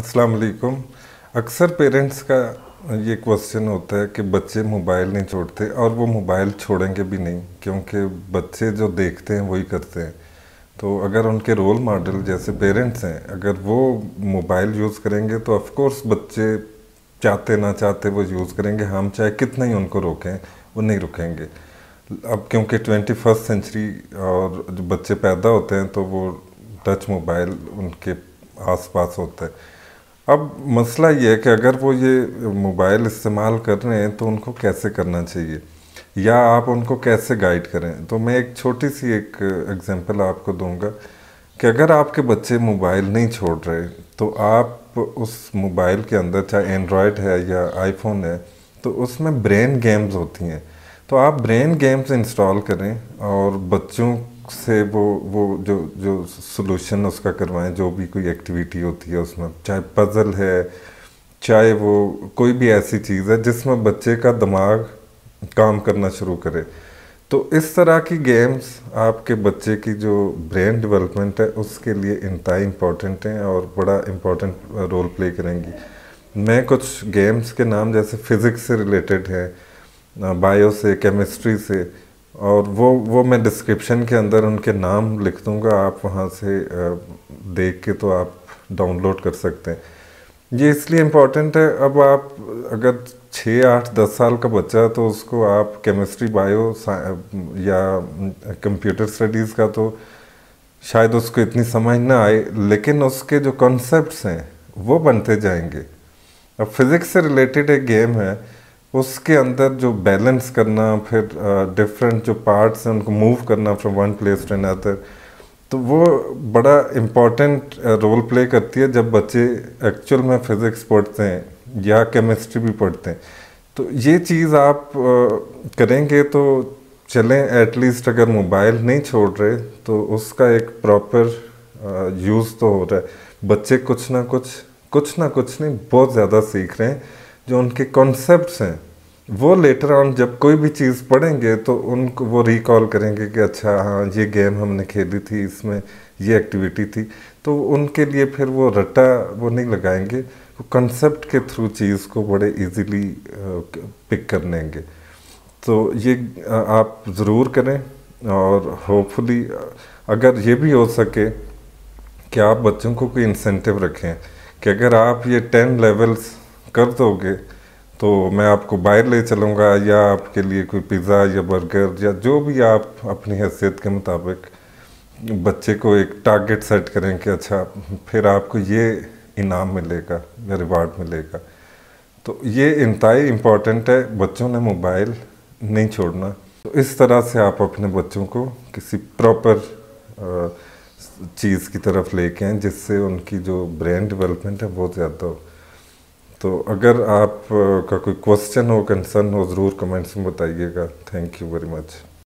अस्सलाम अक्सर पेरेंट्स का ये क्वेश्चन होता है कि बच्चे मोबाइल नहीं छोड़ते और वो मोबाइल छोड़ेंगे भी नहीं क्योंकि बच्चे जो देखते हैं वही करते हैं तो अगर उनके रोल मॉडल जैसे पेरेंट्स हैं अगर वो मोबाइल यूज़ करेंगे तो ऑफ़ बच्चे चाहते ना चाहते वो यूज़ करेंगे हम चाहे कितना ही उनको रोकें वो नहीं रुकेंगे अब क्योंकि ट्वेंटी फर्स्ट सेंचुरी और जो बच्चे पैदा होते हैं तो वो टच मोबाइल उनके आसपास होता है अब मसला ये है कि अगर वो ये मोबाइल इस्तेमाल कर रहे हैं तो उनको कैसे करना चाहिए या आप उनको कैसे गाइड करें तो मैं एक छोटी सी एक एग्जांपल आपको दूंगा कि अगर आपके बच्चे मोबाइल नहीं छोड़ रहे तो आप उस मोबाइल के अंदर चाहे एंड्रॉयड है या आईफोन है तो उसमें ब्रेन गेम्स होती हैं तो आप ब्रेन गेम्स इंस्टॉल करें और बच्चों से वो वो जो जो सोल्यूशन उसका करवाएं जो भी कोई एक्टिविटी होती है उसमें चाहे पज़ल है चाहे वो कोई भी ऐसी चीज़ है जिसमें बच्चे का दिमाग काम करना शुरू करे तो इस तरह की गेम्स आपके बच्चे की जो ब्रेन डेवलपमेंट है उसके लिए इंतहा इम्पॉर्टेंट हैं और बड़ा इम्पॉर्टेंट रोल प्ले करेंगी मैं कुछ गेम्स के नाम जैसे फ़िज़िक्स से रिलेटेड है बायो से केमिस्ट्री से और वो वो मैं डिस्क्रिप्शन के अंदर उनके नाम लिख दूँगा आप वहाँ से देख के तो आप डाउनलोड कर सकते हैं ये इसलिए इम्पॉर्टेंट है अब आप अगर छः आठ दस साल का बच्चा है तो उसको आप केमिस्ट्री बायो या कंप्यूटर स्टडीज़ का तो शायद उसको इतनी समझ ना आए लेकिन उसके जो कॉन्सेप्ट्स हैं वो बनते जाएंगे अब फिज़िक्स से रिलेटेड एक गेम है उसके अंदर जो बैलेंस करना फिर डिफरेंट uh, जो पार्ट्स हैं उनको मूव करना from one place to another तो वो बड़ा इम्पॉर्टेंट रोल प्ले करती है जब बच्चे एक्चुअल में फिज़िक्स पढ़ते हैं या केमिस्ट्री भी पढ़ते हैं तो ये चीज़ आप uh, करेंगे तो चलें एटलीस्ट अगर मोबाइल नहीं छोड़ रहे तो उसका एक प्रॉपर यूज़ तो हो रहा है बच्चे कुछ ना कुछ कुछ ना कुछ नहीं बहुत ज़्यादा सीख रहे हैं जो उनके कॉन्सेप्ट हैं वो लेटर ऑन जब कोई भी चीज़ पढ़ेंगे तो उनको वो रिकॉल करेंगे कि अच्छा हाँ ये गेम हमने खेली थी इसमें ये एक्टिविटी थी तो उनके लिए फिर वो रट्टा वो नहीं लगाएंगे वो कंसेप्ट के थ्रू चीज़ को बड़े इजीली पिक कर लेंगे तो ये आप ज़रूर करें और होपफुली अगर ये भी हो सके कि आप बच्चों को कोई इंसेंटिव रखें कि अगर आप ये टेन लेवल्स कर दोगे तो मैं आपको बाहर ले चलूँगा या आपके लिए कोई पिज़्ज़ा या बर्गर या जो भी आप अपनी हैसियत के मुताबिक बच्चे को एक टारगेट सेट करें कि अच्छा फिर आपको ये इनाम मिलेगा या रिवार्ड मिलेगा तो ये इंतई इम्पॉर्टेंट है बच्चों ने मोबाइल नहीं छोड़ना तो इस तरह से आप अपने बच्चों को किसी प्रॉपर चीज़ की तरफ लेके आएँ जिससे उनकी जो ब्रेन डेवलपमेंट है बहुत ज़्यादा हो तो अगर आप का कोई क्वेश्चन हो कंसर्न हो ज़रूर कमेंट्स में बताइएगा थैंक यू वेरी मच